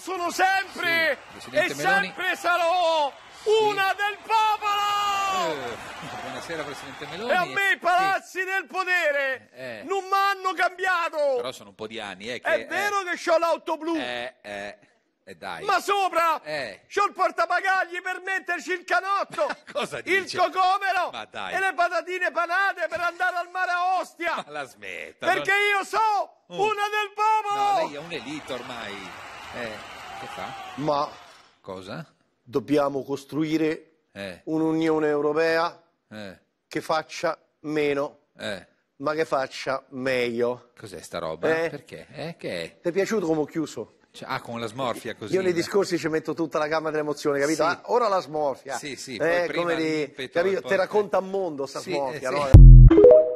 sono sempre sì, e Meloni. sempre sarò una sì. del popolo! Eh, buonasera Presidente Meloni. E a me i palazzi sì. del potere eh. eh. non mi hanno cambiato! Però sono un po' di anni, eh, che, È vero eh. che ho l'auto blu! Eh, eh. Dai. Ma sopra eh. c'ho il portabagagli per metterci il canotto, il cocomero e le patatine panate per andare al mare a Ostia. Ma la smetta. Perché non... io so uh. una del popolo. No, lei è un'elite ormai. Eh. Che fa? Ma cosa? Dobbiamo costruire eh. un'Unione Europea eh. che faccia meno, eh. ma che faccia meglio. Cos'è sta roba? Eh? Perché? Eh, che è? Ti è piaciuto come ho chiuso? Cioè, ah, con la smorfia così. Io nei discorsi ci metto tutta la gamma delle emozioni, capito? Sì. Ah, ora la smorfia. Sì, sì, eh, prima, di, capito, Ti racconta a mondo sta sì, smorfia, no? Eh,